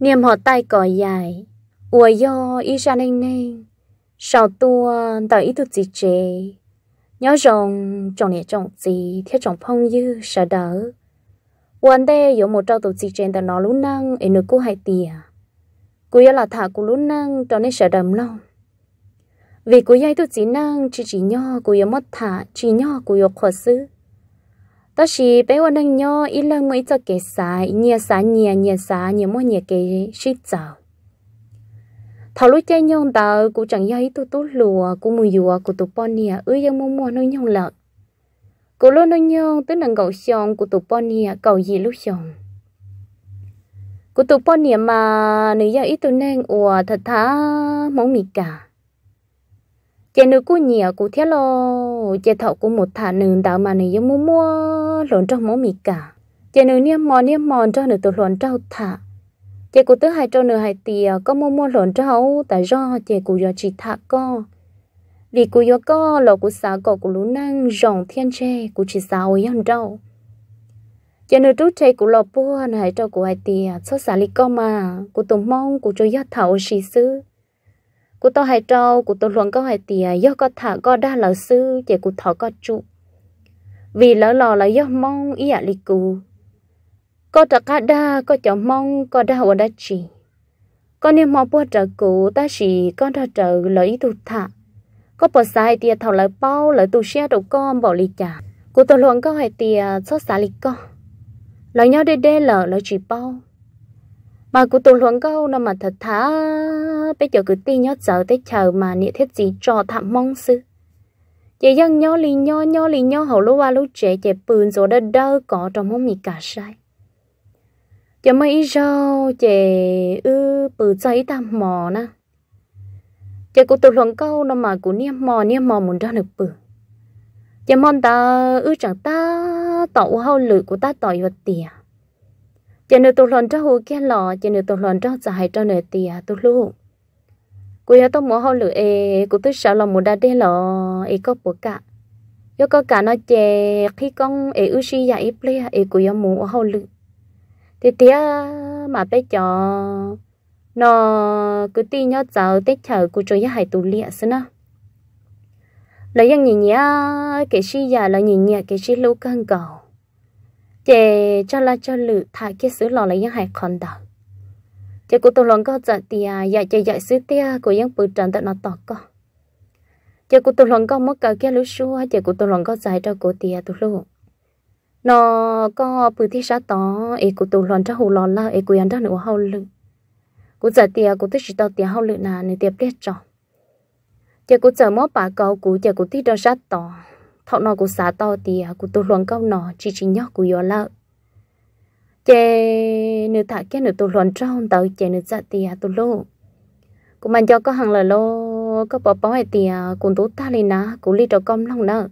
Niềm họ tay cỏ dài, ua yo y ra nên nên, sau tua tao ý thức gì chế. Nhớ rồng, chồng này chồng gì, theo chồng phong dư, sợ đỡ. quan đê yếu một trâu tổ gì trên tao nó lúc năng, ở nước cô hai tìa. Cô yếu là thả cô lúc năng, cho nên sợ đầm lòng. Vì cô yếu tôi chỉ năng, chỉ chỉ nho, cô yếu mất thả, chỉ nho cô yếu khó xứ ta chỉ bé quan đang nhỏ ít lần mới cho cái sai nhẹ sai nhẹ nhẹ sai nhia mua nhẹ cái shit chào thảo lối chơi nhong tờ cũng chẳng dây tôi tu lùa cũng mùi dùa của tụ bọn nhia ư yêu mua mua nó nhong lợt cô luôn nó nhong tới nàng gạo xong của tụ bọn nhia cậu gì lúc xong của tụ bọn nhia mà nữ giờ ít tôi nên ủa thật thà mong mì cả chị nữ cô nhỉ cô thế lo chị thọ cô một thả nữ đào mà nữ giống mua mua lộn trong món mì cả chị nữ niêm mòn niêm mòn cho nữ tụi lộn trâu thả chị cô tứ hai trâu nữ hai tì có mua mua lộn trâu tại do chị cô giờ chỉ thả co vì cô giờ co lọ cô xả cọ cô lú năng ròng thiên tre cô chỉ xả ôi ăn trâu chị nữ trú chơi cô lọ buôn hai trâu cô hai tì số xả lì co mà cô tụi mong cô cho gia thảo xì xứ cụ tôi hay trâu cụ tôi luôn có hay tiền do có thả có đa lỡ sư chỉ cụ thọ có trụ vì lỡ lò là do mong ý ạ lì cụ có trả cá đa có chọn mong có đa ở đa chỉ có niềm mong bữa trợ cụ ta chỉ con ra trợ lợi ý tụ thả có bỏ sai tiền thầu lợi bao lợi tu xe đầu con bỏ lì trả cụ tôi luôn có hay tiền xót xả lì con lợi nhau đê đê lỡ lợi chỉ bao mà cũng tổ luận câu nó mà thật thà bây giờ cứ ti nhớ chờ tới chờ mà niệm thiết gì cho thạm mong sư chị dân nhớ lì nhớ nhớ li nhớ hậu lúa qua lúa trẻ chị bươn rồi đã đỡ có trong mong mì cả sai giờ mấy rau chị ư bự cháy tam mò na chị cũng tổ luận câu nó mà cũng niêm mò niêm mò muốn ra được bự giờ mong ta ư chẳng ta tậu hậu lự của ta tỏi vật tiền chỉ nếu tôi lần cho hồ kia lò, chỉ nếu tôi lần cho giải cho nơi tiề tôi luôn cô nhớ tôi muốn hậu lửa ê cô tôi sợ lòng muốn đa đi lò, ấy có bố cả yo có cả nó chè khi con ê ư si dạ ya ê ple ấy cô nhớ muốn hậu lửa thì tía mà bé cho nó cứ ti nhớ cháu tết chờ cô cho nhớ hai tù lịa xí nó lấy yang nhìn nhá cái si ya là nhìn nhẹ cái si lâu căng cầu chị cho là cho lự thay cái xứ lò lấy những hải còn đó chị cũng tôi lòng có giờ thì à giờ chị dạy xứ tia của những bự trần tận nó to co, chị cũng tôi lòng có mất cả cái lũ xua chị cũng tôi lòng có giải cho cô tia tôi luôn nó có bự thi sát to, ấy của tôi lòng cho hồ lò là ấy của anh đó nữa hậu lự của giờ tia của tôi chỉ tao tia hậu lự nà nên tia biết rồi chị cũng giờ mất bà cậu của chị cũng thích đó sát to thọ nó cũng xá to thì à, của tôi luận câu nó chỉ chỉ nhóc của gió lợ chè nửa thả kia nửa tôi luận trong tàu chè nửa dạ thì à, tôi lô cũng mà cho có hàng lời lô có bỏ bỏ hay thì à, cũng tôi ta lên á cũng ly cho con lòng nợ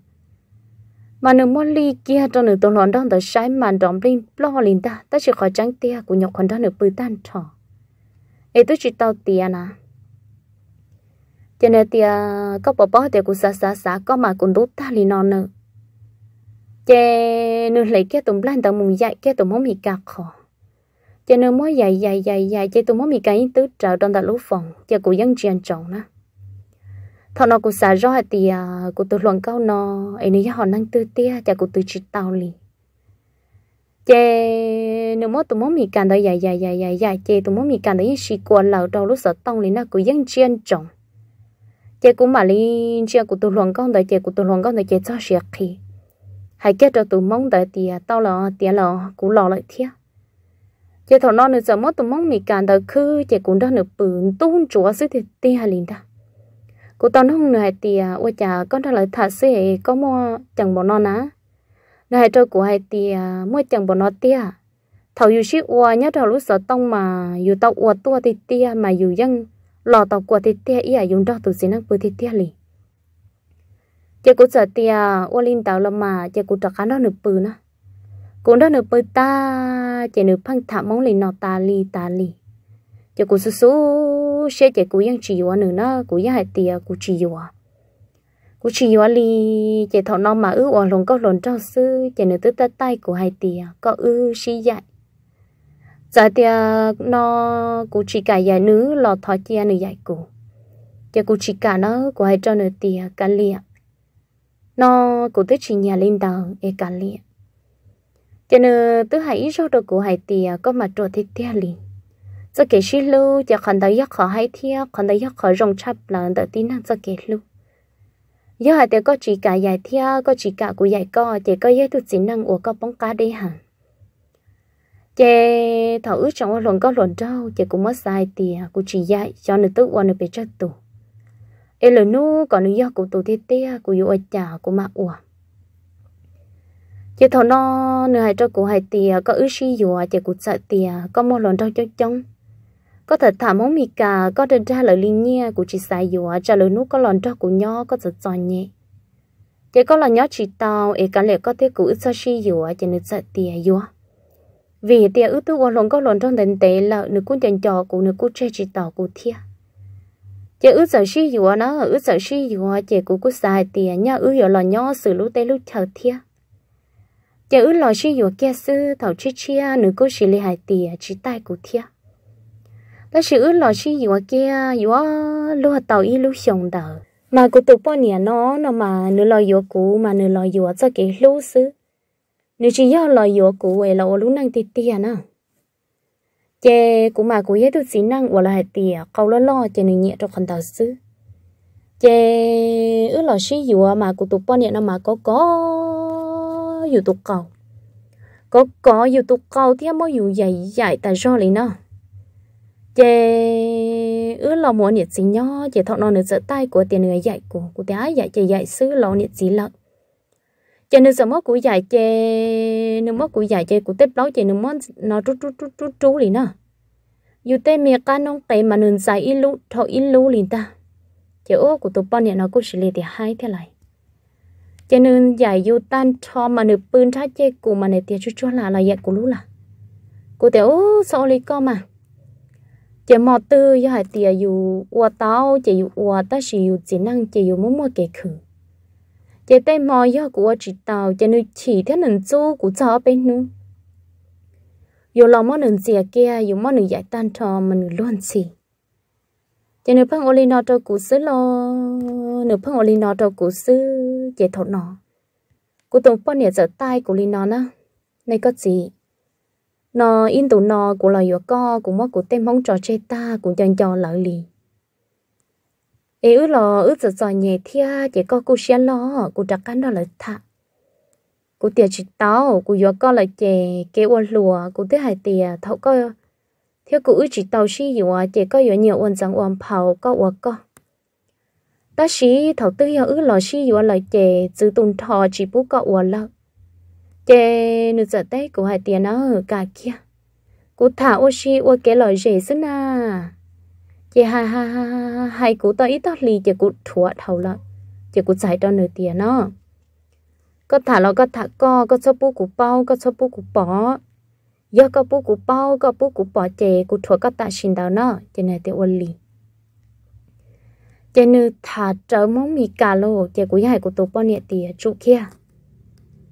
mà nửa món ly kia cho nửa tôi luận đông tàu sai mà đóng lên lo lên ta ta chỉ khỏi tránh tia của nhọc còn đó nửa bự tan trò ấy tôi chỉ tàu tiền à cho nên thì có bỏ bỏ thì cũng xa xa xa có mà cũng đốt ta lì non nữa cho nên lấy cái tụm lan tàu mùng dạy cái tụm mắm mì cà khó cho nên mỗi dạy dạy dạy dạy chế tụm mắm mì cà tứ trở trong đại lũ phòng cho cụ dân truyền trọng nữa thọ nó cũng xả rõ thì à, cụ tự luận câu nó ấy nếu họ năng tư tia cho cụ tự chỉ tàu lì chế nếu mỗi tụi mỗi mì cạn đó dài dài dài dài dài chế tụi mỗi mì cạn đó những sĩ quan lão đầu lúc sợ tông lên là cũng dâng chuyên trọng chị cũng mà li chị của tôi luồng con đời chị của tôi luồng con đời chị cho xịt khi hãy kết cho tụ mong đời tiền tao là tiền là cũng lò lại thiệt chị thằng non nữa giờ mất tụ mong mì càng đời khứ chị cũng đang được bự tuôn chúa xứ thì tia hà liền đó cô tao nó không nửa tiền ôi chà con đang lại thả xe có mua chẳng bọn nó ná nửa cho của hai tiền mua chẳng bọn nó tia thầu dù xí ua nhất rồi lúc sợ tông mà dù tao ua tua thì tia mà dù dân lò tàu của thịt tia ý ở dùng đó từ xin năng bự thịt tia li, chỉ cú sợ tia à, ô linh tàu lâm mà chỉ cú trọc khán đó nửa bự nữa, cú đó nửa bự ta chỉ nửa phăng thả móng li nọ ta li ta li, chỉ cú sú sú xe chỉ cú yang chỉ vào nửa nó cú yang hai tia cú chỉ vào cú chỉ vào lì chỉ thọ nó mà ư ở lồng có lồng trao sư chỉ nửa tứ ta tay của hai tia có ư xí dạy giờ thì à, nó cũng chỉ cả nhà nữ lò thọ chia nữ dạy cụ cho cũng chỉ cả nó của hai cho nữ tìa à, cả lìa nó cũng tới chỉ nhà lên đầu e cả lìa cho nữ tứ hãy cho đồ của hai tìa à, có mặt trộn thịt tia liền giờ kể xí lưu cho còn đấy yết khó hai thia còn đấy yết khó rong chắp là đợi tin năng giờ kể lưu giờ hai tìa có chỉ cả dạy thia có chỉ cả của dạy co chỉ có dạy tu chỉ năng của có bóng cá đây hẳn chị thảo ước trong luận có luận đâu chị cũng mất sai thì cô chỉ dạy cho nên tức quan về chất tù ê lời nu còn nữ do của tù thế tê của yêu chả của mà ủa chị thảo nó nửa hai cho cô hai tìa có ước si dùa chị cũng sợ tìa có một luận đâu cho chồng có thật thả món mì cà có đơn ra lời linh nhia của chị sai dùa trả lời nu có luận đâu của nho có giật giòn nhẹ chị có là nhó chị tao ê cả lẽ có thể của ước sao si dùa chị nữ sợ tìa dùa vì tia ước tu lòng có lồng trong tình tế là nữ cũng chẳng cho của nữ cũng chơi chỉ tỏ của thia chị ước sợ si dùa nó ước sợ si dùa chị cũng cũng xài tiền nhá ước giờ là nhỏ sự lúc tê lúc chờ thia chị ước lo si dùa kia sư thảo chi chia nữ cũng chỉ lấy hai tiền chỉ tay của thia đó chỉ ước lo si dùa kia dùa lúa tàu y lúa sống đời mà cũng tụt bao nhiêu nó nó mà nữ lo dùa cũ mà nữ lo dùa cho cái lúc xứ nếu chỉ yêu lời dỗ cụ về là ô lúc năng tì tì à nè chè cũng mà cũng hết được xin năng của là hạt tì câu lo lo chè nên nhẹ cho con tàu xứ, chè ước là chỉ yêu mà cụ tụt bao nhiêu năm mà có có yêu tụt cầu có có yêu tụt cầu thì mới yêu dạy dạy tại do lý nó chè ước là muốn nhiệt gì nhỏ chè thọ non được sợ tay của tiền người dạy của của té dạy chè dạy xứ lo nhiệt gì lận cho nên sợ mất của dài chê nếu mất của dài chê của tết lối chê nếu mất nó trú trú trú trú trú lì nó dù tê mẹ cá nông tệ mà nương dài ít lú thọ ít lú liền ta chứ ô của tụi bọn này nó cũng xử lý thì hai thế này cho nên giải dù tan cho mà nửa bươn trái chê của mà này tiền chút chút là là dạy của lú là của tiểu ô sợ lý co mà chỉ mò tư do hải tìa dù ua tao chỉ dù ua ta chỉ dù chỉ năng chỉ dù muốn mua kể khử chế tay mò yo của chị tàu chế nuôi chỉ thế nền chú của cho bên nu yo lo mò nền gì kia yo mò nền giải tan trò mình luôn gì chế nữ phăng oli nọ trâu của xứ lo nữ phăng oli nọ trâu của xứ chế thọ nọ của tổng phong nhẹ giở tay của li nọ na này có gì nó in tụ nó của lời yo co của mò của tem mong trò chơi ta cũng chân cho lợi liền ế ư lò ư giờ giờ nhẹ thia chỉ có cô xe lo cô đặt cán đó là thà cô tiền chỉ tao cô vừa có là chè kế uốn lùa cô thứ hai tiền thấu có theo cô ứ chỉ tao xí gì mà chỉ có vừa nhiều uốn rằng uốn phào có uốn có ta xí thấu tư hiểu ứ lò xí vừa à là chè giữ tồn thọ chỉ bú có uốn lợ chè nửa giờ tết cô hai tiền nó cả kia cô thả ô xí ô kế lời dễ na. à chị ha ha ha hai cú tao ít tao lì chị cú thua thầu lận chị cú chạy tao nửa tiền nó có thả lo có thả co có số bú cú bao có số bú cú bỏ giờ có bú cú bao có bú cú bỏ chị cú thua có tạ xin đâu nó chị này tiêu lì chị nữ thả trở món mì cà lô chị cú hai cú tổ bao nhiêu tiền trụ kia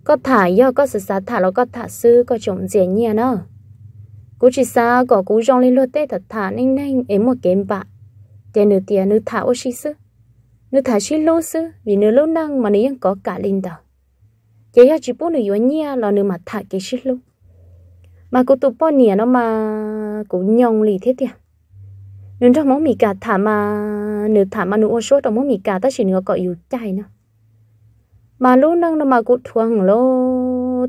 có thả giờ có sự sát thả lo có thả sư có trộm dễ nhia nó cú chỉ xa có cú rong lên luật tê thật thả nên nên ế một kém bạ tiền nửa tiền nửa thả ô xí sư nửa thả xí lô sư vì nửa lô năng mà nửa yên có cả linh đạo chế ya chỉ bố nửa yếu nhia là nửa mà thả cái xí lô mà cú tụp bò nè nó mà cú nhong lì thế tiền nửa trong món mì cà thả mà nửa thả mà nửa ô số trong món mì cà ta chỉ nửa có yếu chai nữa mà lô năng nó mà cú thuang lô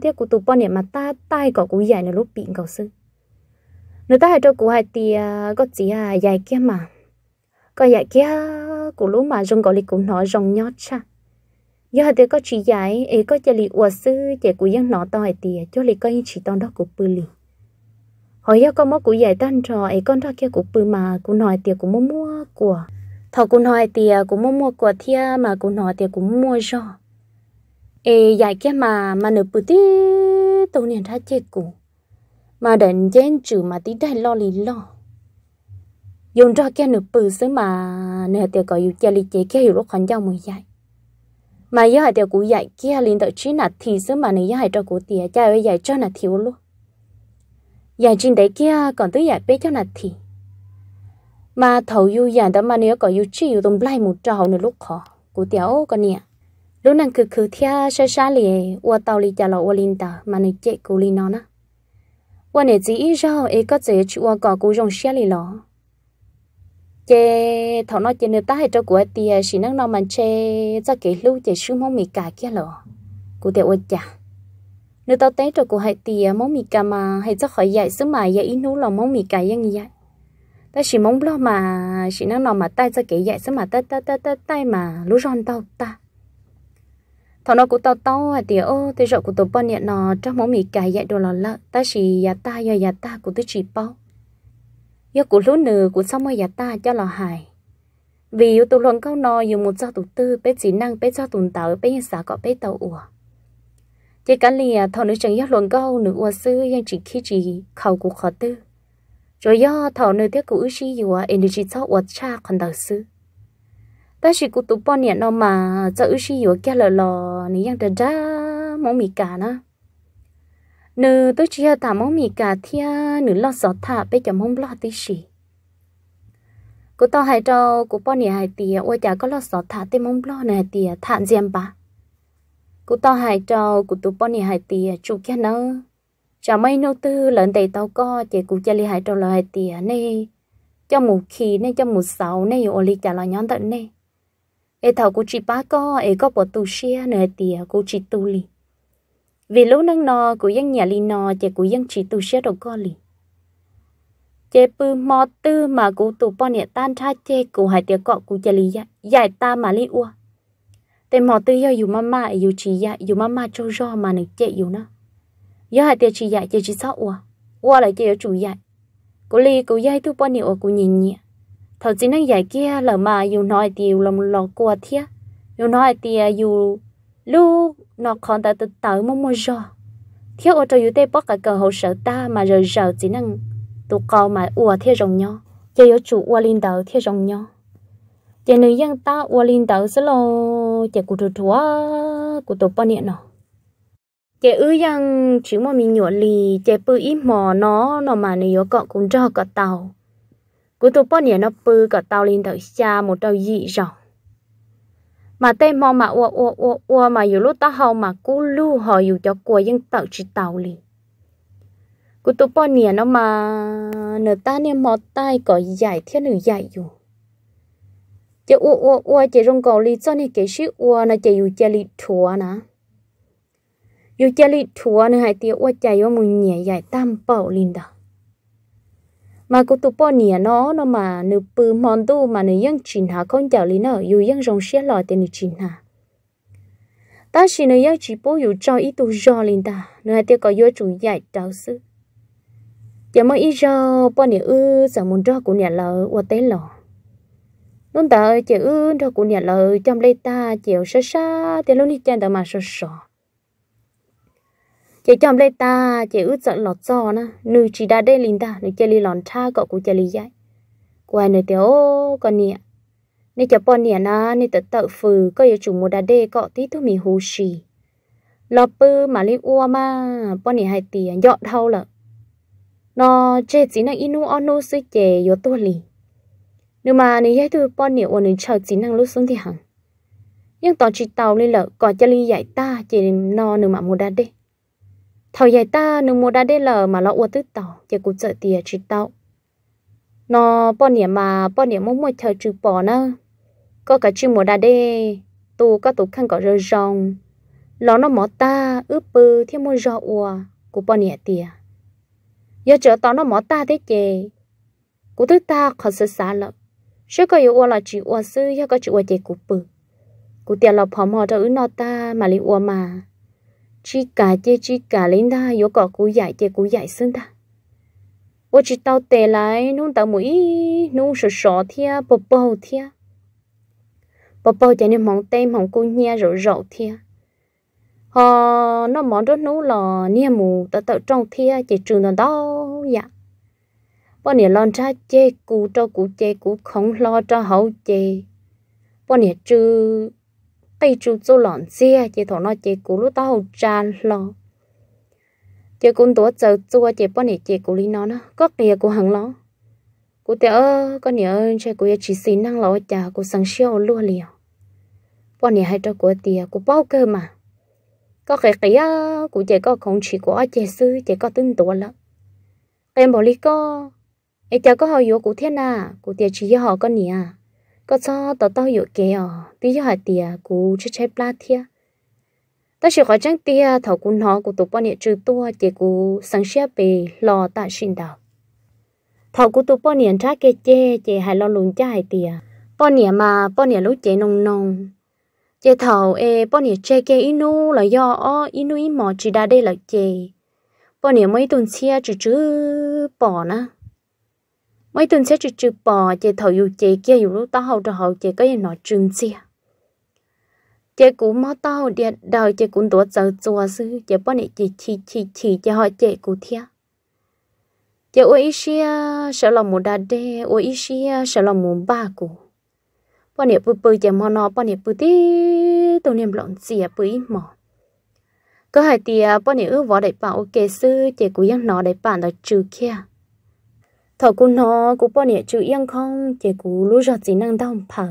tiếc cú tụp bò nè mà ta tay có cú dạy nửa lô bị cầu sư nếu ta hai cho cụ hai thì có chỉ à dài kia mà có dài kia cụ lúc mà dùng gọi là cụ nói rong nhót cha giờ hai có chỉ dài ấy có chỉ lì uất sư chỉ cụ dân nói to hai thì cho lì coi chỉ to đó cụ bự lì hồi giờ có mỗi cụ dài tan trò ấy con ra kia cụ bự mà cụ nói thì cụ mua mua của thọ cụ nói thì cụ mua mua của thia mà cụ nói thì cụ mua rồi ấy dài kia mà mà nửa bự tí tôi liền ra chết cụ mà đền dên trừ mà tí đây lo lì lo dùng ra kia nửa bự xứ mà nửa tiểu có yêu chơi lì chơi kia hiểu lúc khăn giao mới dạy mà yêu hai tiểu cũ dạy kia liền tới chín là thì xứ mà nửa yêu hai cho cũ tìa cha với dạy cho là thiếu luôn dạy trên đấy kia còn tới dạy bé cho là thì mà thầu yêu dạy đó mà nửa có yêu chơi yêu tôm lai một trò nửa lúc khó cũ ô con nè lúc nàng cứ cứ thia xa xa liền ua tàu lì chả lọ ua linh ta mà nửa chạy cũ lì nó nữa วันนี้จีอีเจ้าเอก็จะชัวก่อกูยงเชียลีหรอเจถอนอเจเนื้อตาให้เจ้ากูเตียสินั่งนอนมันเชจะเกลู่เจชื่อมองมีกาเกี้ยหรอกูเตียวจ้ะเนื้อตาเต้เจ้ากูให้เตียมองมีกามาให้เจ้าขอยใหญ่ซึ่งหมายใหญ่อีนู้หรอมองมีกายังใหญ่แต่สิมองบล้อมาสินั่งนอนมาใต้จะเกใหญ่ซึ่งมาใต้ใต้ใต้ใต้มารู้ร้อนเต้าตา thằng nó của tao tao à tía ô tê rợ của tao bao nhiêu nó trong máu mì cài dạy đồ lò lợ ta chỉ nhà ta do nhà ta của tôi chỉ bao do của lúa nửa của xong mà nhà ta cho lò hài vì yếu tụ luận câu nò dùng một do tụ tư bé chỉ năng bé do tụn tảo bé nhân xã có bé tàu ủa chỉ cả lìa thằng nữ chẳng giác luận câu nữ ủa sư yang chỉ khi chỉ khẩu của khó tư rồi do thằng nữ tiếc của ư chi dù energy cho ủa cha còn đầu sư ta chỉ cụ tụp bao nhiêu nó mà cho ước gì vừa kia lò lò này đang đờ đa món mì cả na nữ tôi chỉ thả món mì cả thia nữ lo sợ thả bây giờ mong lo tí gì cụ tao hay cho cụ bao nhiêu hay tiề ôi chả có lo sợ thả tê mong lo này tiệt thả diêm bà cụ tao hay cho cụ tụp bao nhiêu hay tiề chủ kia nữa chả mấy nô tư lợn đầy tao co chỉ cụ chơi li hay cho lo hay tiệt này cho mù khí này cho mù sáu này ô li chả lo nhón tận này ê thầu cô chị ba có ê có bỏ tu xe nè tìa cô chị tu li vì lúc nâng nò của dân nhà li nò chè của dân chỉ tu xe đồ co li chè bư mò tư mà cụ tu bò nhẹ tan tha chè cụ hai tiệc cọ cụ chè li dài ta mà li ua tề mò tư do dù mama dù chị dạ dù mama cho do mà nè chè dù nó do hai tiệc chị dạ chè chị sao ua ua là chè chủ dạ cụ li cụ dây tu bò nhẹ ua cụ nhìn nhẹ thầu chỉ năng giải kia là mà dù nói thì lòng lọ qua thiết dù nói thì dù lúc nó còn ta tự tử mong mong rồi thiết ô tô dù tê bóc cả cờ hậu sở ta mà giờ giờ chỉ nâng tụ cầu mà ua thia rồng nhau chơi yếu chủ ua linh đầu thia rồng nhau chơi nữ dân ta ua linh đầu sẽ lo chơi cụ thua thua cụ tổ bao nhiêu nào chế ư yang chỉ mà mình nhổ lì chế bự ít mò nó nó mà nếu có cũng cho có tàu cú tụ bó nè nó bư cả tàu lên tới xa một tàu dị rồi mà tên mò mà ua ua ua ua mà dù lúc tao hầu mà cú lưu họ dù cho cua dân tao chỉ tàu liền cú tụ bó nè nó mà nửa ta nè mò tay có dài thiết nửa dài dù chị ua ua ua chị rong cầu li cho nè cái sĩ ua nè chị dù chị lì thua nè dù chị lì thua nè hai tiêu ua chạy ua mùi nhẹ dài tam bảo liền đó mà cô tu bỏ nia nó nó mà nụ bự mòn tu mà nụ dân chín hà không chào lý nó dù dân rong xe lòi tên nụ chín hà ta xin nụ dân chỉ bố dù cho ít tu do lên ta nụ hai tiêu có vô chủ dạy đạo sư giờ mới ít do bỏ nia ư sợ muốn cho của nia lợ qua tế lò luôn ta chỉ ư cho của nia lợ trong lê ta chiều xa xa thì luôn đi chân ta mà sợ sợ chị chồng lấy ta chị ướt giận lọt giò na nuôi chị đã đây linh ta nữ chơi li lòn tha cậu cũng chơi li dạy qua nữ tiểu con nè nè chợ con nè na nè tự tự phừ có yêu chủ một đà đê cọ tí thu mì hù xì lọ bư mà li ua ma con nè hai tiền à, dọn thâu lợ nó chê chỉ năng inu onu sư chè yo tu li nếu mà nếu giải thư bọn nè uốn chờ chỉ năng lúc xuống thì hằng nhưng tao chỉ tàu lên lợ cọ chơi li dạy ta chỉ nó nếu mà một đã đê thầu dạy ta nếu mùa đã đê lờ mà lo uất tức tàu giờ cụ sợ tiền chỉ tàu nó bao nhiêu mà bao nhiêu muốn mua thầu trừ bỏ nữa có cả chư mùa đã đê tu có tu khăn có rơ rong lo nó mỏ ta ướp bư thêm mua rau ua của bao nhiêu tiền giờ chợ tao nó mỏ ta thế chè cụ thứ ta khó sơ xa lắm sẽ có yêu ua là chỉ ua sư hay có chữ ua chè cụ bự cụ tiền là phò mò cho ứ nó ta mà li ua mà chỉ cả chế chỉ cả lên ta yếu có cú dạy chế cú dạy xưng ta ô chỉ tao tệ lại nung tao mũi nung sợ sợ thia bò bò thia bò bò cho nên mong tem mong cú nhia rộ rộ thia họ ờ, nó món đó nung lò nia mù tao tao trong thia chỉ trường nó đó dạ bọn nè lon cha chế cú cho cú chế cú không lo cho hậu chế bọn nè trừ tay chú chú lọn xia chị thọ nó chị cú lú tao trà lo chị cũng tổ chờ chua chị bọn này chị cú lý nó nó có kia cú hằng lo cú tớ ơ con nhớ chị cú chỉ xin năng lo chả cú sáng siêu luôn liền bọn này hay cho của tiền cú bao cơ mà có cái kia cú chị có không chỉ của chị sư chị có tin tổ lắm em bảo lý có em chả có hỏi yếu cú thiên à cú tiền chỉ họ con nhỉ à có cho tao tao hiểu cái à tí giờ hai tia cú chơi chơi pla thia ta chỉ khỏi chẳng tia thảo cú nó của tụ bọn nhện trừ tua chỉ cú sáng xia bề lò tạ sinh đạo thảo cú tụ bọn nhện ra kê chê chê hai lo lùn cha hai tia bọn nhện mà bọn nhện lúc chế nông nông chê thảo ê bọn nhện chê kê inu là do o inu ý mò chỉ đa đây là chê bọn nhện mấy tuần xia chữ chữ bỏ na mấy tuần sẽ trừ trừ bò chị thầu dù chị kia dù lúc tao hậu trò hậu chị có gì nói trừng xia à. chị cũng mất tao điện đời chị cũng tuổi giờ chùa sư chị bọn này chị chỉ chỉ chỉ cho họ chị cũng thia chị ôi xia sợ lòng một đà đê ôi xia sợ lòng một ba cụ bọn này bự bự chị mò nó bọn này bự tí tôi niệm lộn xia à, bự mỏ có hai tia bọn này ước võ đại bảo ok sư chị cũng dắt nó đại bảo là trừ kia thọ cú nó cú bao nhiêu chữ yên không chỉ cú lú giọt gì năng đau phở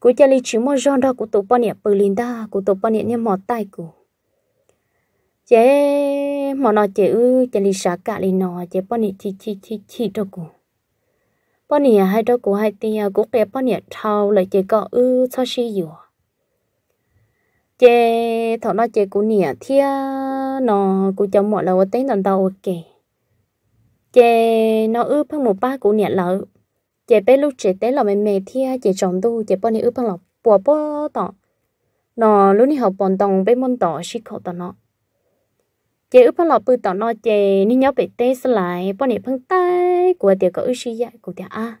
cú chơi li chỉ một giọt đó cú tụ bao nhiêu bờ linh đa cú tụ bao nhiêu nhâm mọt tay cú chế mọ nó chế ư chế li sá cả li nó chế bao nhiêu chi chi chi chi đó cú bao nhiêu hai đó cú hai tia cú kẹp bao nhiêu thau lại chế có ư cho xí dừa chế thọ nó chế cú nhẹ thia nó cú chồng mọ là tên đàn đầu kì chị nó ư phân một ba cụ nhẹ lợ chị bé lúc chị té lọ mềm mềm thia chị chồng tu chị bao này ư phân lọ bùa bò tọ nó lúc này học bọn tòng bé môn tọ xí khẩu tọ nó chị ư phân lọ bự tọ nó chị ni nhớ bé té sẽ lại bao nhiêu phân tay của tiệc có ư xí dạy của tiệc a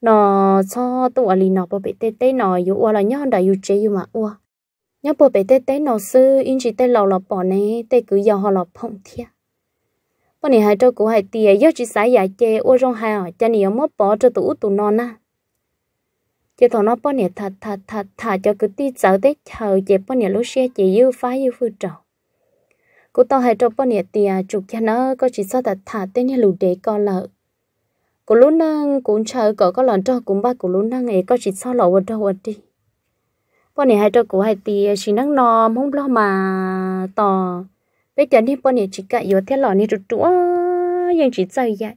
nó cho tụ ở lì nó bao bé té té nó yếu là nhớ đại yếu chế yếu mà ua nhớ bao bé té té nó sư in chỉ té lọ lọ bỏ nè té cứ giờ họ lọ phong thiệt bọn này hai trâu cũ hai tiề do chỉ sái giải che ô rong hai hỏi cha nhiều mất bỏ cho tụ tụ non na, chỉ thằng nó bọn này thật thật thật thật cho cứ ti sợ tết chờ chê bọn này lúc xe chê yêu phá yêu phu trầu cú tao hai trâu bọn này tiề chụp cha nó có chỉ sao thật thật tên nhà lù để con lợ cú lúc nâng cũng chờ cỡ có lần cho cũng ba cú lúc nâng ấy có chỉ sao lọ vật đâu vật đi bọn này hai trâu cũ hai tiề chỉ nâng nòm không lo mà tò bây giờ đi bọn này chỉ cả yếu thế lọ này chú trụ nhưng chỉ chơi vậy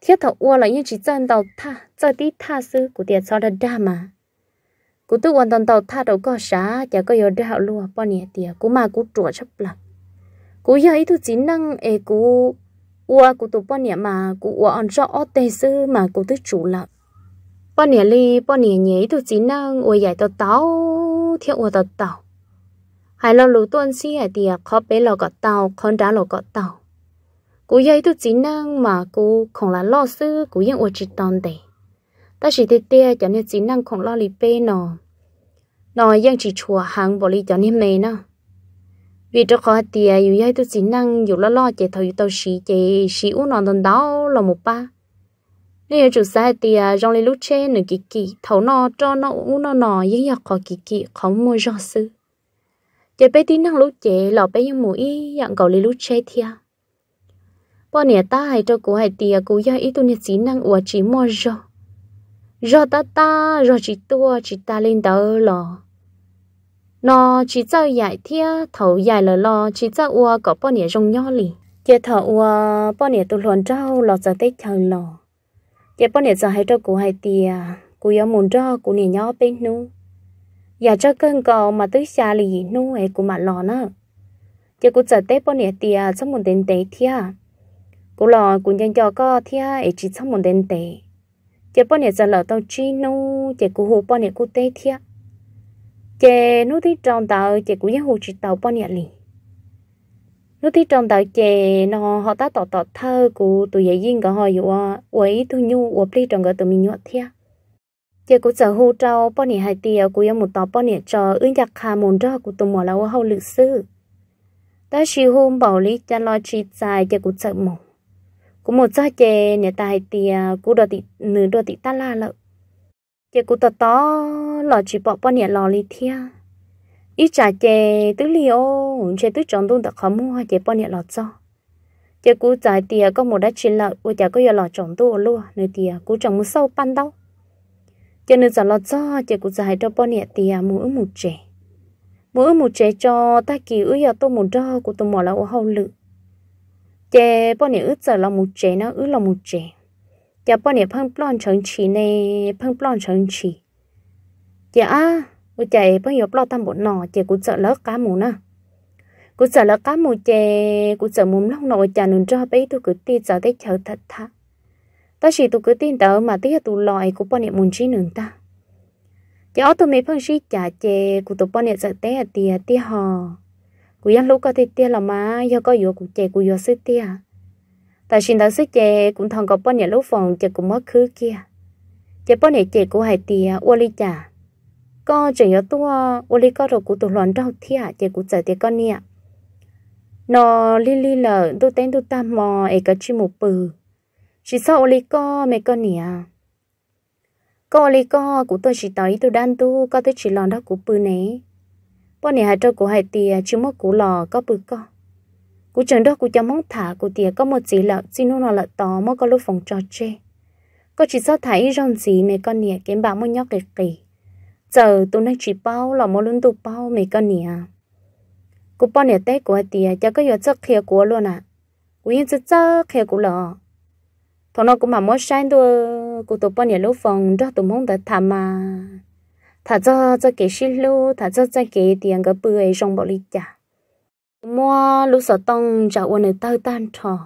thiết thọ ua là nhưng chỉ chân đầu tha chơi đi tha sư của tiền sau đó đa mà cú tự quan toàn tàu tha đầu có xá chả có yếu đạo lúa bọn này tiền cú mà cú trụ chấp lắm cú giờ ấy thu chỉ năng ê cú ua cú tụ bọn này mà cú ua ăn rõ ở tây sư mà cú tự chủ lắm bọn này li bọn này nhảy thu chỉ năng ua giải tàu tàu thiếu ua tàu tàu hai lo lù tuân xí hai thì khó bé lo gọt tàu con đá lo gọt tàu cú dây tu chín năng mà cú không là lo sư cú yên ủa chỉ tòn để ta chỉ tê tê cho nên chín năng không lo lì bê nọ nọ yên chỉ chùa hàng bỏ lì cho nên mê nọ vì cho khó tìa dù dây tu chín năng dù lo lo chạy thầu dù tàu xí chạy xí u nọ tòn đảo là một ba nếu chủ sai tìa trong lì lúc chê nửa kỳ kỳ thầu nọ cho nó u nọ nọ yên yên khó kỳ kỳ khó mua rõ sư chế bé tí năng lúc chế lọ bé như mũi dạng cậu lê lúc chế thia bọn nè ta hay cho cô hay tìa cô do ý tu nè xí năng ua chỉ mò rò rò ta ta rò chỉ tua chỉ ta lên đỡ lọ, nó chỉ cho dạy thia thầu dạy lờ lọ chỉ cho ua có bọn nè rong nho lì chế thầu ua bọn nè tu luồn trâu lọ giờ tết thầu lọ, chế bọn nè giờ hay cho cô hay tìa cô do muốn cho cô nè nhỏ bé nu อย่าจะเกินกอมาตื้อชาลีนู่ไอ้กูมาหลอนะเจ้ากูจะเต้ปนเนี่ยเตียสมุนเดนเตเทียกูหลอกูยังจอก็เทียไอ้จีสมุนเดนเตเจ้าปนเนี่ยจะหลอเต้าจีนู่เจ้ากูหูปนเนี่ยกูเตเทียเจ้านู่ที่จองเต้าเจ้ากูยังหูจีเต้าปนเนี่ยลีนูที่จองเต้าเจ้าน้อเขาตาต่อต่อเธอกูตัวใหญ่ยิ่งก็หอยอยู่ว่าไว้ตัวยู่ว่าปลีจองก็ตัวมีหยวดเทีย giờ cũng sở hữu cho bọn nè hai tia cũng yêu một tàu bọn nè cho ứng giặc hà môn đó của tụi mỏ là ô hậu lịch sử đó chỉ hôm bảo lý cha lo chi dài giờ cũng sợ mỏ cũng một gia chè nè ta hai tia cũng đòi tị nửa đòi tị ta la lợ giờ cũng tỏ to lo chỉ bỏ bọn nè lo lý thia ít trả chè tứ li ô chè tứ tròn tôn tật khó mua chè bọn nè lo cho chè cũng giải tia có một đá chỉ lợ của chả có giờ lò tròn tôn luôn nơi tia cũng chẳng muốn sâu ban đâu cho nên giờ lo cho chị cũng giờ cho bọn nhẹ tiền mỗi một trẻ mỗi một trẻ cho ta kỳ ước giờ tôi một cho của tôi mỏ là ô hậu lự chị bọn nhẹ ước giờ là một trẻ nó ước là một trẻ giờ bọn nhẹ phăng plon chẳng chỉ này phăng plon chẳng chỉ chị à của chị bọn nhẹ plon tam bộ nọ chị cũng sợ lỡ cá mù nữa cũng sợ lỡ cá mù chị cũng giờ muốn lúc nọ chả nên cho bé tôi cứ tin giờ thấy chờ thật thật ta chỉ tụ cứ tin tớ mà tiếc tụ loại của bọn em muốn chi nương ta cho tụi mình phân sĩ trả chè của tụi bọn em sợ té à tìa hò của dân lúc có thể tìa là má do có yếu của chè của yếu sức tìa ta xin tớ sức chè cũng thằng có bọn em lúc phòng chè cũng mất khứ kia chè bọn em chè của hải tìa ua ly trả có chỉ yếu tua ua ly có rồi của tụi loạn đau thìa chè của sợ tìa con nè nó li li lờ tôi tên tôi ta mò ấy có chim một bự chỉ sao lì co mẹ con nè có lì co của tôi chỉ tới từ đan tu có tôi chỉ lòn đó của bự nè bọn nè hai trâu của hai tia chưa mất của lò có bự co của trường đó của cho món thả của tia có một gì lợn xin nó lợn to mất có lúc phòng trò chơi, có chỉ sao thấy rong gì mẹ con nè kém bảo mua nhóc kì kỳ giờ tôi nó chỉ bao là mua luôn tụ bao mẹ con nè của bọn nè tết của hai tia cho có giờ chắc kia của luôn à của yên chắc chắc kia của lò thằng nó cũng mà mất sai đua cụ tụ bao nhiêu lúc phòng đó tụ mong đã thầm mà thà cho cho cái xí lô thà cho cho cái tiền cái bưởi trong bộ lý chả mua lúc sợ tông trả uốn người tao tan trò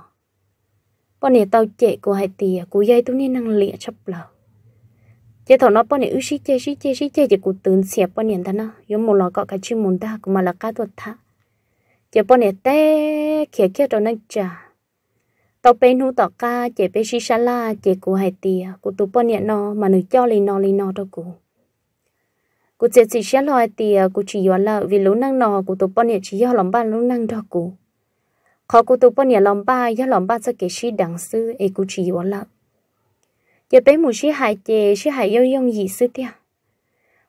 bao nhiêu tao chạy của hai tiền à, của dây tụi nên năng lịa chấp lờ chế thằng nó bao ước xí chế xí chế xí chế chỉ cụ tưởng xẹp bao nhiêu thằng nó giống một lọ cọ cái chim muốn ta cũng mà là cá tuột thà, chế bao nhiêu té khía khía rồi năng trả tao bé nu tao ca chế bé xí xá la chế cụ hai tia cụ tụ bao nhiêu nó mà nữ cho lên nó lên nó đâu cụ cụ chế chỉ xá loi tia cụ chỉ yếu là vì lú năng nó cụ tụ bao nhiêu chỉ yếu lòng ba lú năng đâu cụ khó cụ tụ bao nhiêu lòng ba yếu lòng ba sẽ kể xí đẳng sư ấy cụ chỉ yếu là chế bé mu xí hai chế xí hai yêu yong gì sư tia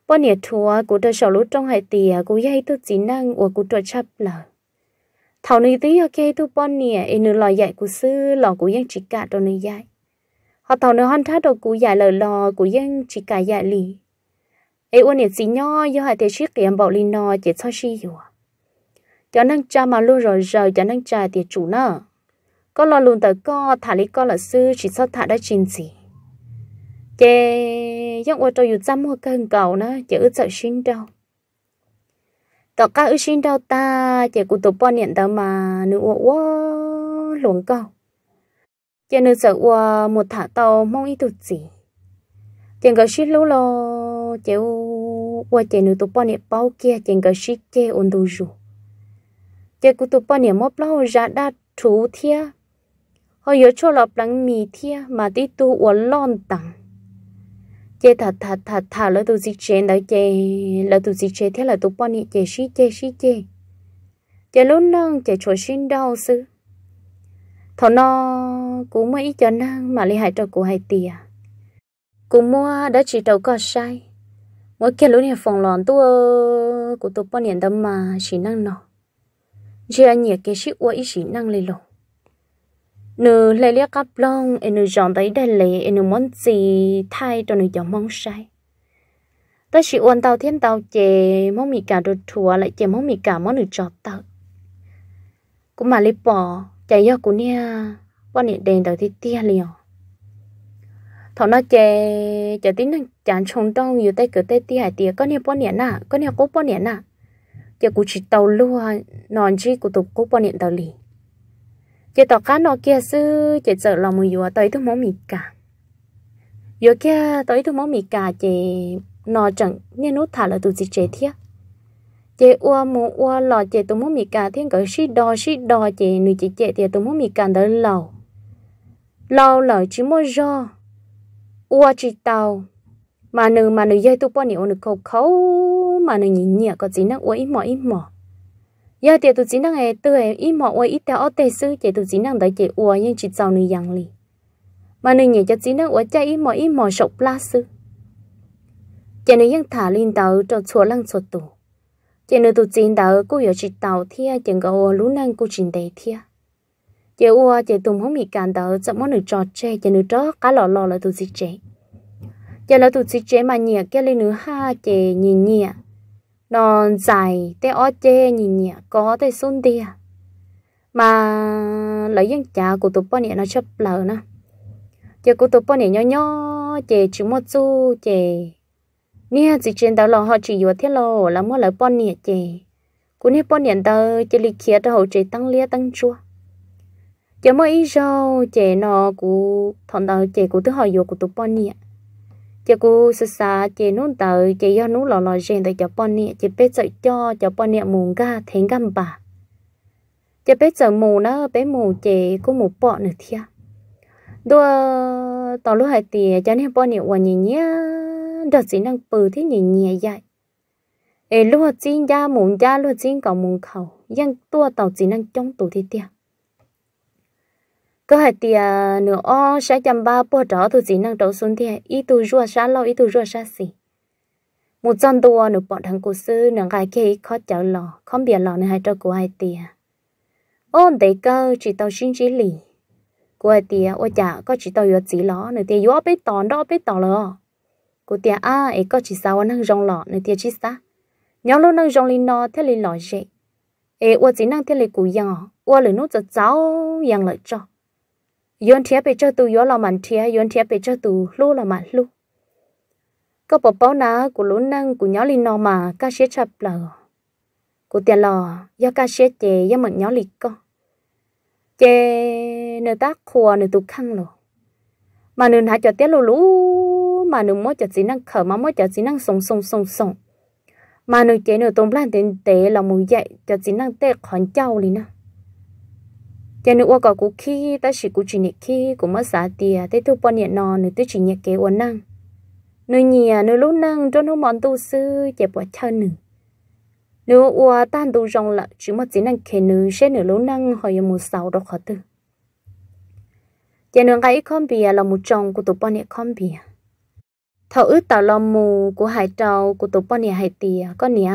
bao nhiêu thua cụ tao sầu lú trong hai tia cụ hay tự chỉ năng của cụ tụ chấp lời thảo này tí ok tu pon nè em nữ lò dạy của sư lò của dân chỉ cả đồ này dạy họ thảo nữ hoàn thắt đồ của dạy lời lò của dân chỉ cả dạy lì em uốn nè gì nho do hai thế chiếc tiền bảo linh nò chỉ cho xí hiểu à. cho năng cha mà luôn rồi giờ cho năng cha tiền chủ nợ có lo luôn tới co thả lý co là sư chỉ sao thả đã chín gì chê giống ô tô dù trăm hoa cần cầu nó chữ sợ xin đâu tao cá ư xin đâu ta chỉ cụ tổ bò niệm tao mà nữ ô ô luồng câu chỉ nữ sợ ô một thả tàu mong ít tụt gì chỉ có xin lú lo chỉ ô chỉ nữ tổ bò niệm bao kia chỉ có xin chỉ ôn đồ dù chỉ cụ tổ bò niệm mốc lâu ra đa chú thia họ nhớ cho lọp lắng mì thia mà tí tu ô lon tặng chế thật thật thật thật lỡ tôi dịch chế đó chế lỡ tôi dịch chế thế là tôi bọn chế xí chế xí chế chế luôn nâng chế chỗ xin đau sư thọ nó cũng mấy cho năng mà lấy hại trò của hai tìa cũng mua đã chỉ đầu có sai mỗi kia lúc này phòng lòn tu của tôi bọn nhị đâm mà chỉ năng nó chỉ anh nhị cái xí uo ý chỉ năng lên lộc nữ lấy liếc cặp long, em nữ chọn thấy đây lệ, em nữ muốn gì thay cho nữ chọn mong sai ta chỉ uốn tàu thiên tàu chè mong mì cả đồ thua lại chè mong mì cả món nữ chọn tàu cũng mà lấy bỏ chạy do của nha bọn nhện đèn tàu thì tia liền thọ nó chè chè tính năng chán trông đông nhiều tay cửa tay tia hải tia có nhiều bọn nhện à có nhiều cố bọn nhện à chè của chỉ tàu luôn nòn chi của tục cố bọn nhện tàu liền cái tọt cá nó kia sư chị sợ lòng mùi vừa tới thứ món mì cả vừa kia tới thứ món mì cả chạy nó chẳng nên nút thả là tụi chị chạy thiết chạy ua mù ua lò chạy tụi món mì cả thiên cỡ xí đo xí đo chạy nửa chị chạy thì tụi món mì cả đỡ lầu lầu lầu chứ mua do ua chị tàu mà nữ mà nữ dây tụi bọn nữ khâu khâu mà nữ nhìn nhẹ có gì nó ua ít mỏ ít mỏ giờ thì tụi chính năng ấy tự ấy ít mọi quay ít theo ở tề sư chỉ tụi chính năng đấy chỉ uo nhưng chỉ sau nuôi yang li mà nuôi nhẹ cho chính năng uo chơi ít mọi ít mọi sọc la sư chỉ nuôi yang thả linh tàu cho chùa lăng chùa tù chỉ nuôi tụi chính tàu cô giờ chỉ tàu thia chỉ có uo lú năng cô chỉ đầy thia chỉ uo chỉ tụm không bị cản tàu cho món nuôi trò chơi chỉ nuôi trò cá lò lò là tụi chính chơi giờ là tụi chính chơi mà nhẹ cái lên nữa ha chỉ nhìn nhẹ nó dài té ó che nhìn nhẹ có té xuống tia, mà lấy dân trả của tụi bọn nó chấp lờ nè giờ của tụi bọn nhỏ nhỏ chè chú một chú chè nha chỉ trên tàu lò họ chỉ vừa thiết lò là mua lấy bọn nhẹ chè của nè bọn nhẹ tờ chè lịch kia tàu chè tăng lia tăng chua giờ mới ý rau chè nó của thằng tàu chè của thứ họ vừa của tụi bọn nhẹ chị cô sơ sa chỉ nút tờ chị do nút lò lò rèn tờ cho bọn nè chỉ biết sợ cho cho bọn nè mù ga thấy găm bà chị biết sợ mù nó bé mù chị có mù bọn nữa thia đua tao lúc hai tì cho nên bọn nè quan nhỉ nhỉ đợt gì năng bự thế nhỉ nhỉ vậy ê lúc chín da mù da lúc chín còn mù khẩu nhưng tua tàu chỉ năng chống tủ thế tiệt có hai tia nửa o sẽ chăm ba bộ trở tôi chỉ năng trấu xuống thì ít tôi rùa xa lo ít tôi rùa xa xỉ một trăm tua à, nửa bọn thằng cô sư nàng gái kia khó chở lò không biết lò nữa hai trâu của hai tia ôn để cơ chỉ tao xin chỉ lì của hai tia ô chả có chỉ tao yếu chỉ lò nửa tia yếu biết tòn đó biết tòn lò của tia a ấy có chỉ sao năng rong lò nửa tia chỉ sa nhau luôn năng rong lì nó thế lì lò dậy ấy ô chỉ năng thế lì cú yang ô lì nút cho cháu yang lợi cho yon thia pe cho tu yo lo man thia yon thia pe cho tu lu lo man lu có bỏ bao na, của lũ năng của nhỏ lì nò mà ca sẽ chập lờ của tiền lò do ca sẽ chè do mận nhỏ lì co chè nửa tác khua nửa tụ khang lò mà nửa hạ cho tiết lù lú mà nửa mỗi cho chỉ năng khở mà mỗi cho chỉ năng sống sống sống sống mà nửa chè nửa tôm lan tiền tệ là mùi dậy cho chỉ năng tệ khoản châu lì nè giờ nữa qua có cú khi ta chỉ cú chỉ nhẹ khi cũng mất giá tiền thế tôi bao nhiêu nọ nữa tôi chỉ nhẹ kế uốn năng nơi nhà nơi lúc năng trong hôm món tu sư chỉ bỏ chân nữa nếu qua tan tu rong là chỉ mất chỉ năng khen nữa sẽ nửa lúc năng hỏi một sáu đó khó tư giờ nữa cái không bia à, là một chồng của tụ bao nhiêu con bìa à. thầu ước tạo lòng mù của hải trầu của tụ bao nhiêu hải tìa con nè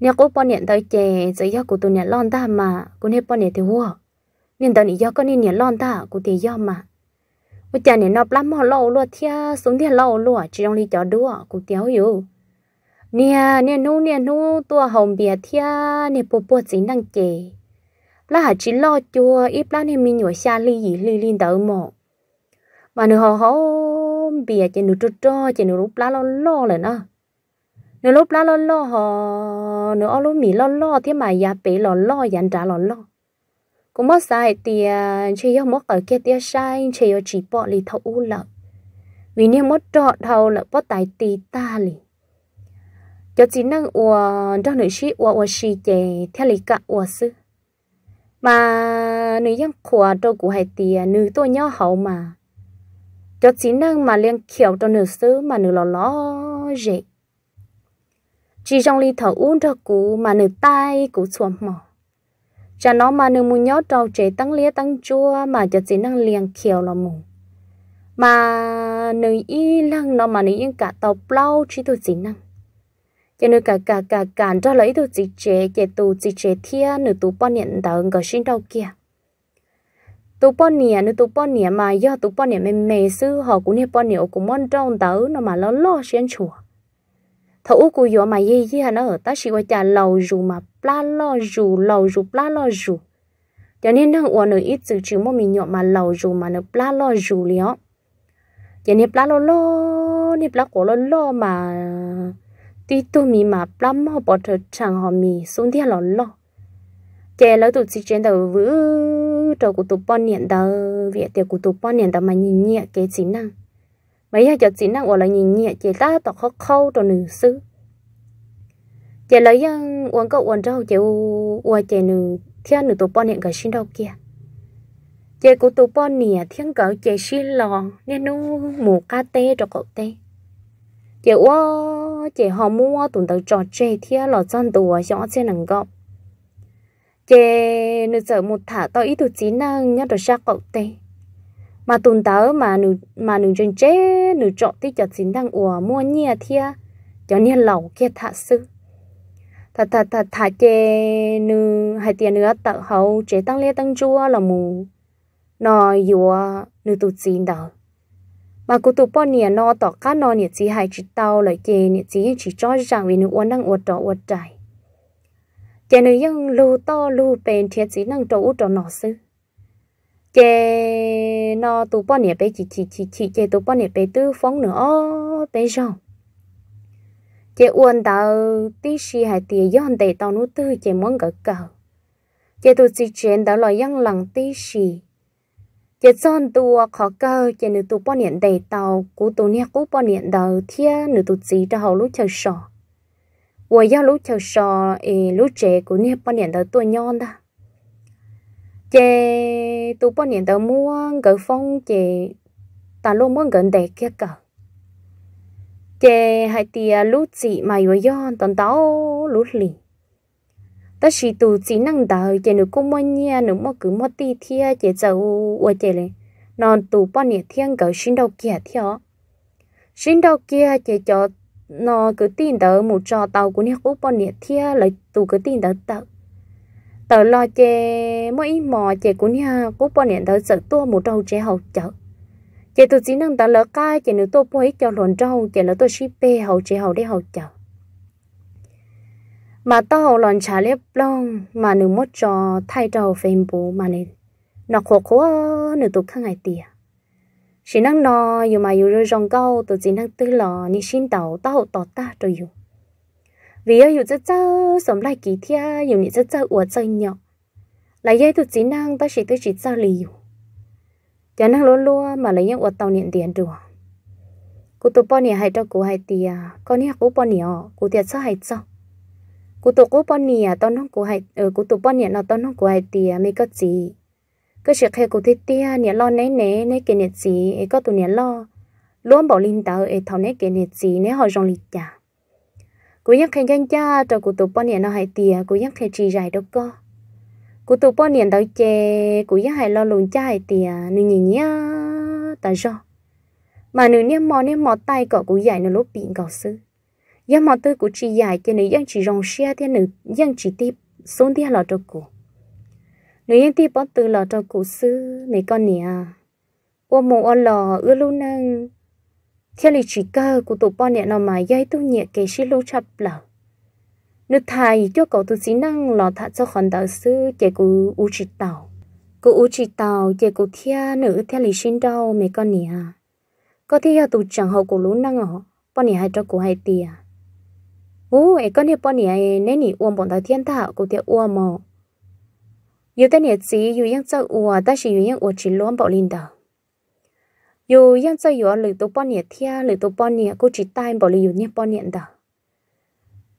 nếu cô bao nhiêu tới chè rồi do của tụ nè lon ta mà cũng nên bao nhiêu thì hoa นี่ตอนนี้ยอก็นี่เนี่ยร้อนตา กูเตียอมาวันจันทร์เนี่ยนอปลาหม้อเล่าลวดเทียสูงเทียเล่าลวดจีรองลีจอดด้วกูเตียวอยู่ เนี่ยเนี่ยนู้เนี่ยนู้ตัวหอมเบียเทียเนี่ยปวดปวดสีนังเกจปลาหัาจีรอดจัวอีปลาเนี่ยมีหนวดชาลีลีลินเต๋อหม้อมาเนื้อหอมเบียจะนูจุดจ้อจะนูรูปปลาล้อเล่าเลยนะเนื้อรูปปลาล้อเล่าหอเนื้ออรูปหมีล้อเล่าเที่ยมายาเป๋ล้อเล่ายันจ้าล้อเล่า cũng mất sai thì à, chỉ yêu mất ở kia tia sai chỉ yêu chỉ bỏ lì thâu u lợ vì nếu mất trọ thâu là bỏ tài tì ta lì cho chỉ năng ua trong nữ sĩ ua ua sĩ chè theo lì cả ua sư mà nữ dân khóa đâu à, của hai tì à, nữ tôi nhau hậu mà cho chỉ năng mà liên kiểu cho nữ sư mà nữ lo lo gì chỉ trong lì thâu u cho cú mà nữ tay cú xuống mỏ cha nó mà nương muốn nhớ trâu chế tăng lía tăng chua mà cho chỉ năng liền kiểu là mù mà nương y lăng nó mà nương yên cả tàu plau chỉ tôi chỉ năng cho nương cả cả cả cả cho lấy tôi chỉ chế chế tù chỉ chế thiên nương tù bao niệm đạo ngờ sinh đâu kia tù bao niệm nương tù bao niệm mà do tù bao niệm mềm mềm sư họ cũng niệm bao niệm cũng mong trâu tớ nó mà nó lo xuyên chùa thấu cú gió mà gì gì hắn ở ta chỉ qua chả lầu dù mà pla lo dù lầu dù pla lo dù cho nên đang uốn ở ít sự chữ một mình nhọ mà lầu dù mà nó pla lo dù liền cho nên pla lo lo nên pla cổ lo lo mà tuy tu mi mà pla mò bỏ thở chẳng họ mi xuống thiên lo lo chè lỡ tụt chỉ trên đầu vữ trầu của tụt bon niệm đầu việc tiệc của tụt bon niệm đầu mà nhìn nhẹ cái chính năng mấy hai chợ chỉ năng ở lại nhìn nhẹ chị ta tỏ khóc khâu rồi nữ sư chị lấy yang ờ, uống cậu uống rau chị uống chị nữ thiên nữ tụ bọn hiện cái xin đâu kia chị của tụ bọn nè thiên cậu chị xin lò nên nu mù cà tê rồi cậu tê chị uống chị họ mua tụi tao trò chơi thiên lò chân tụ cho chị nàng gọc chị nữ sợ một thả tao ít tụ chỉ năng nhớ được ra cậu tê mà tuần tớ mà nữ mà nữ chân chế nữ chọn tí chặt xin đang ủa mua nhia thia cho nên lẩu kia thả sư thả thả thả thả chế nữ hai tiền nữa tợ hậu chế tăng lê tăng chua là mù nó dùa nữ tụt xin đâu mà cụ tụt bọn nè nó tỏ cá nó nè chỉ hai chỉ tàu lại chế nè chỉ chỉ cho rằng vì nữ uốn đang uốn trọ uốn trải chế lù to lù bền thiệt chỉ năng trọ uốn trọ nọ sư chế nó tu bao nhiêu bé chỉ chỉ chỉ chỉ chế tu bao nhiêu bé tư phong nữa bé rong chế uốn tàu tí xì hay tì yon tề tàu nút tư chế muốn gỡ cầu chế tụ chỉ chuyện đó là yang lằng tí xì chế son tụ khó cơ chế nữ tu bao nhiêu tề tàu cú tu nia cú bao nhiêu đầu thiên nữ tụ chỉ cho hầu lúc chờ sò vừa giao lúc chờ sò ê lúc chế cú nia bao nhiêu đầu tu nhon đó chị tụ bao nhiêu tao muốn gỡ phong chị ta luôn muốn gần đẹp kia cả chị hai tia lú chị mà vừa yon tao tao lú lì ta chỉ tụ chỉ năng đời chị nữ cũng muốn nha nữ muốn cứ muốn ti thia chị giàu ở chị này non tụ bao nhiêu thiên gỡ xin đâu kia theo xin đâu kia chị cho nó cứ tin tới một trò tàu của nhà cũng bao nhiêu thia lại tụ cứ tin tới tao tớ lo chè mỗi mò chè của nha cũng bọn nhện tớ sợ tua một trâu chè hậu chợ chè tôi chỉ năng tớ lỡ cai chè nếu tôi bôi cho lồn trâu chè là tôi ship bê hậu chè hậu để hậu chợ mà tao hậu lòn trả lép long mà nếu mất trò thay trâu phèn bố mà nên nó khổ khổ nếu tôi khang ngày tiệt chỉ năng nó dù mà dù rồi rong câu tôi chỉ năng tư lò ni xin tàu tao hậu tỏ ta rồi dù vì ở dù rất cháu sống lại kỳ thi dù những rất cháu uất chơi nhỏ lại dây tụt chỉ năng ta chỉ tôi chỉ sao liu cho năng luôn luôn mà lấy những uất tàu niệm tiền được cô tụt bao nhiêu hay cho cô hay tia con nhà cô bao nhiêu cô tiệt sao hay sao cô tụt cô bao nhiêu tao nó cô hay ờ cô tụt bao nhiêu nó tao nó cô hay tia mấy cái gì cái chuyện hay cô thấy tia nhà lo nấy nấy nấy cái nẹt gì ấy có tụi nhà lo luôn bảo linh tao ấy thằng nấy cái nẹt gì nấy họ rong lịch chả cú nhắc khen gan cha cho cụ tụ bao niệm nó hại tiề, cú nhắc khen trì dài đâu co cụ tụ bao niệm đâu che, cú nhắc hay lo lùn cha hại tiề, nữ nhìn nhá ta do mà nữ niêm mò niêm mò tay cọ cú dài nó lốp biển cọ sư giá mò tư cú trì dài cho nữ dân chỉ rong xe thế nữ dân chỉ tiếp xuống thế là cho cụ nữ dân tiếp bắt từ là cho cụ sư mấy con nè à. ôm mồ ô lò ưa luôn nâng khi lì chỉ cơ của tổ bò nhẹ nó mà dây tu nhẹ kể xí lô chập lở nữ thầy cho cậu tu xí năng lò thạ cho khoản đạo sư chạy cụ u chỉ tàu cụ u chỉ tàu chạy cụ thia nữ thia lì sinh đâu mấy con nè có thia tụ chẳng hậu của lũ năng ở bò nhỉ hay cho cụ hay tìa ô ấy con nhỉ bò nhỉ nên nỉ uom bọn ta thiên thảo cụ thia uom mò yêu tên nhỉ sĩ yêu yang cho uo ta chỉ yêu yang uo chỉ luôn bảo linh đạo dù dân cho dù lữ tụ bao nhiêu thia lữ tụ bao nhiêu cô chỉ tay bảo lữ nhiêu bao nhiêu đó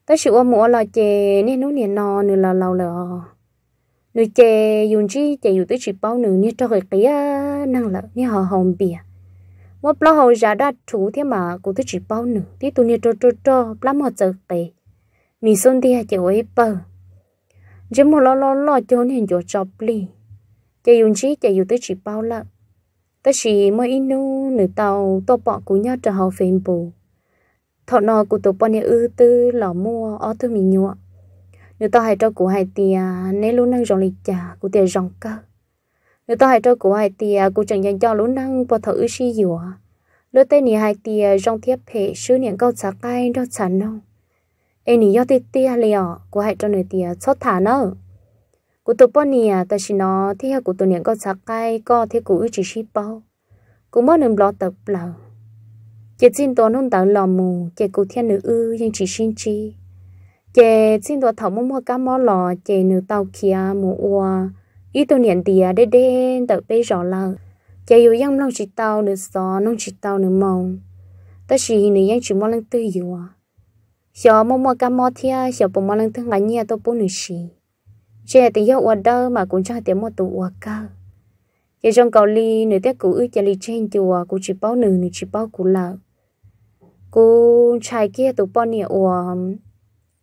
ta sự ôm mua là chè nên nó nè nò nửa là lâu lợ nửa chè dùng chi chè dùng tới chỉ bao nửa nè cho người kia năng lợ nè họ hồng bìa mua bao hậu giả đã chủ thế mà cô tới chỉ bao nửa tí tu nè cho cho cho lắm họ chờ tệ mì xôn đi chè ấy bờ chỉ mua lo lo lo cho nên cho chọc ly chè dùng chi chè dùng tới chỉ bao lợ ta chỉ mới in nu nửa tàu tô bỏ cú nhau trở hậu phim bù thọ nọ cú tổ bọn ư tư lò mua ó thư mình nhụa nửa tàu hai cho cú hai tia nấy luôn năng rong lịch chả cú tia rong cơ nửa tàu hai cho cú hai tia cú chẳng dành cho luôn năng bỏ thọ ư si dùa lỡ tay nỉ hai tia rong thiếp hệ sứ niệm câu sạc cay đó chán nông em nỉ do tia liò của cú hai cho nửa tia chót thả nữa cụ tôi bao nè ta chỉ nó thế ha cụ tổ nè có sạc cái có thế cụ chỉ ship bao cụ mất nên lo tập lầu chỉ xin tổ nông tạo lò mù chỉ cụ thiên nữ ư nhưng chỉ xin chi chỉ xin tổ thảo mua mua cá mò lò chỉ nữ tàu kia mù ua ý tôi nè tìa đê đê tập bê rõ lờ chỉ yêu yam long chỉ tàu nữ gió nông chỉ tàu nữ mông ta chỉ nữ yang chỉ mua lăng tư yêu à 小摸摸干摸天，小不摸能疼俺捏都不能行。chỉ là tiếng yêu ua đơ mà cũng cho tiếng một tụ ua cơ cái trong cầu ly nửa tiếc cũ ước chả ly trên chùa cũng chỉ bao nửa nửa chỉ bao cũ lợ cô trai kia tụ bao nè ua um,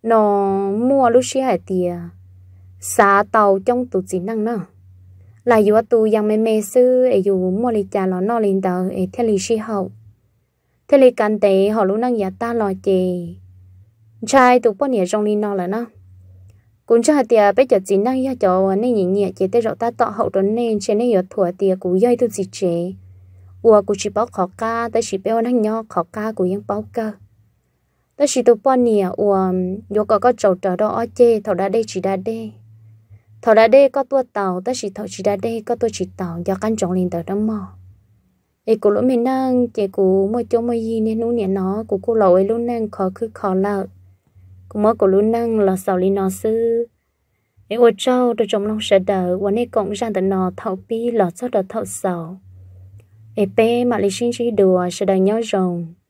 nó mua lúc xí hải tìa xá tàu trong tụ chỉ năng nữa là dù tụ yang mê mê sư ấy dù mua ly trà lọ nó lên tờ ấy theo ly xí hậu theo ly càn tế họ lúc năng giả ta lo chè trai tụ bao nè trong ly nó là nó cũng cho hạt tiệt bây giờ chỉ năng cho nên nhìn nhẹ chỉ tới rõ ta tọ hậu đó nên trên này yếu thua tiền cũng dây tôi gì chế ủa cũng chỉ bảo khó ca ta chỉ bảo năng nhau khó ca cũng ยัง bảo cơ ta chỉ tôi bao nè ủa vô có có trầu trở đó ở thầu đã đây chỉ đã đây thầu đã đây có tua tàu ta chỉ thầu chỉ đã đây có tôi chỉ tàu do căn trọng liền tới đó mò ấy cô lỗ mình năng chỉ cô mua chỗ mua gì nên nụ nè nó của cô lẩu luôn năng khó cứ khó lợi cũng mới có lúc năng là sầu li nó sư nếu ở trâu tôi trong long sẽ đỡ và nên cộng ra tận nó thầu pi là cho đỡ thầu sầu bé mà lý sinh chi đùa sẽ đỡ nhau rồng